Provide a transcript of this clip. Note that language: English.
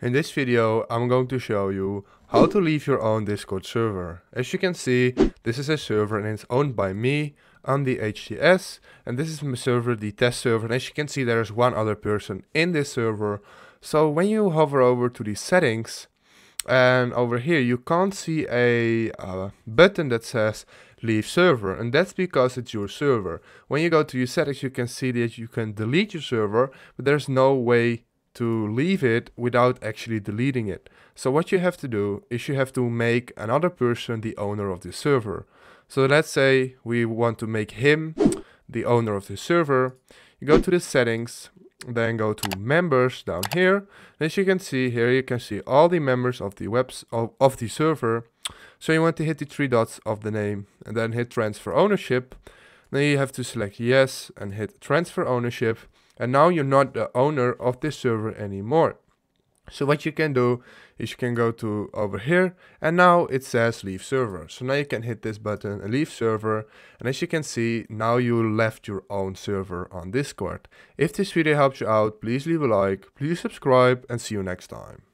In this video I'm going to show you how to leave your own Discord server. As you can see this is a server and it's owned by me, on the HTS and this is my server, the test server and as you can see there is one other person in this server. So when you hover over to the settings and over here you can't see a uh, button that says leave server and that's because it's your server when you go to your settings you can see that you can delete your server but there's no way to leave it without actually deleting it. So what you have to do is you have to make another person the owner of the server. So let's say we want to make him the owner of the server. You go to the settings, then go to members down here. As you can see here, you can see all the members of the webs of, of the server. So you want to hit the three dots of the name and then hit transfer ownership. Then you have to select yes and hit transfer ownership. And now you're not the owner of this server anymore. So what you can do is you can go to over here and now it says leave server. So now you can hit this button leave server and as you can see now you left your own server on Discord. If this video helped you out please leave a like, please subscribe and see you next time.